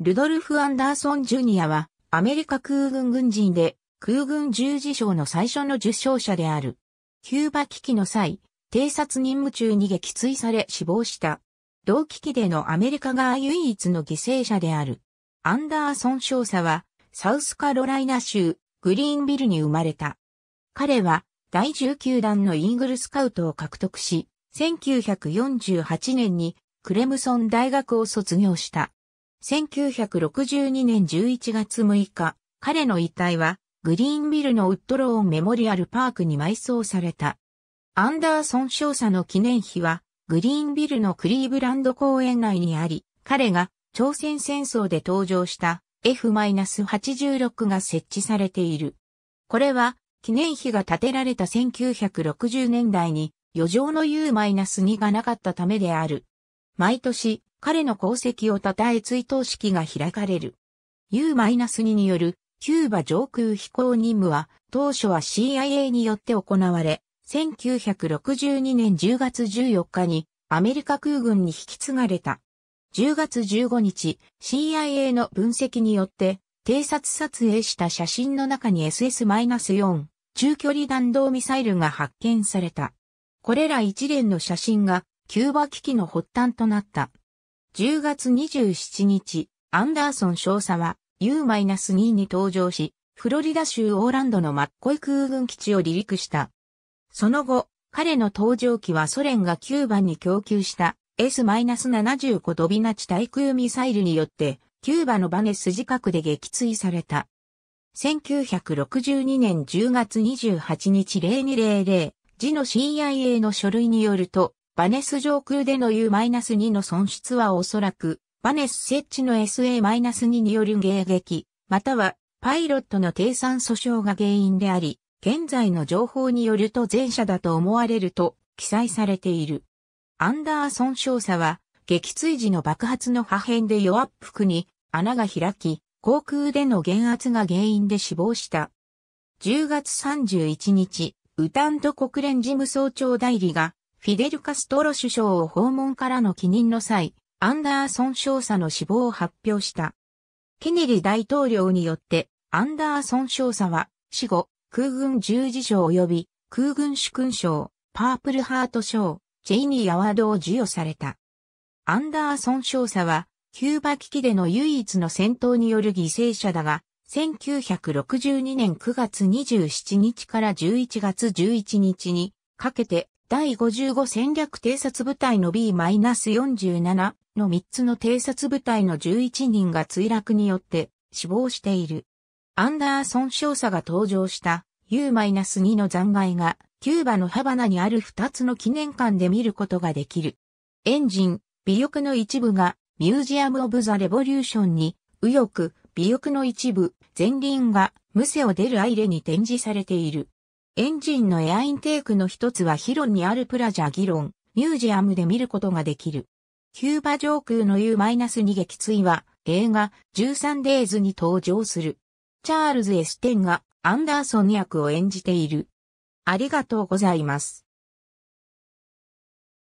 ルドルフ・アンダーソン・ジュニアは、アメリカ空軍軍人で、空軍十字章の最初の受章者である。キューバ危機の際、偵察任務中に撃墜され死亡した。同危機でのアメリカが唯一の犠牲者である。アンダーソン少佐は、サウスカロライナ州、グリーンビルに生まれた。彼は、第19弾のイーグルスカウトを獲得し、1948年にクレムソン大学を卒業した。1962年11月6日、彼の遺体は、グリーンビルのウッドローンメモリアルパークに埋葬された。アンダーソン少佐の記念碑は、グリーンビルのクリーブランド公園内にあり、彼が朝鮮戦争で登場した F-86 が設置されている。これは、記念碑が建てられた1960年代に余剰の U-2 がなかったためである。毎年、彼の功績を称え追悼式が開かれる。U-2 によるキューバ上空飛行任務は当初は CIA によって行われ、1962年10月14日にアメリカ空軍に引き継がれた。10月15日、CIA の分析によって偵察撮影した写真の中に SS-4 中距離弾道ミサイルが発見された。これら一連の写真がキューバ危機の発端となった。10月27日、アンダーソン少佐は U-2 に登場し、フロリダ州オーランドのマッコイ空軍基地を離陸した。その後、彼の搭乗機はソ連がキューバに供給した S-75 ドビナチ対空ミサイルによって、キューバのバネス近くで撃墜された。1962年10月28日0200時の CIA の書類によると、バネス上空での U-2 の損失はおそらく、バネス設置の SA-2 による迎撃、またはパイロットの低酸素症が原因であり、現在の情報によると前者だと思われると記載されている。アンダーソン少佐は、撃墜時の爆発の破片で弱っ服に穴が開き、航空での減圧が原因で死亡した。10月31日、ウタント国連事務総長代理がフィデル・カストロ首相を訪問からの帰任の際、アンダーソン少佐の死亡を発表した。ケネリ大統領によって、アンダーソン少佐は、死後、空軍十字章及び、空軍主勲章、パープルハート章、ジェイニー・アワードを授与された。アンダーソン少佐は、キューバ危機での唯一の戦闘による犠牲者だが、1962年9月27日から11月11日にかけて第55戦略偵察部隊の B-47 の3つの偵察部隊の11人が墜落によって死亡している。アンダーソン少佐が登場した U-2 の残骸がキューバのハバナにある2つの記念館で見ることができる。エンジン、尾翼の一部がミュージアム・オブ・ザ・レボリューションに、右翼、尾翼の一部、前輪がムセを出るアイレに展示されている。エンジンのエアインテークの一つはヒロンにあるプラジャギロン、ミュージアムで見ることができる。キューバ上空の U-2 撃墜は映画1 3デイズに登場する。チャールズ・エステンがアンダーソン役を演じている。ありがとうございます。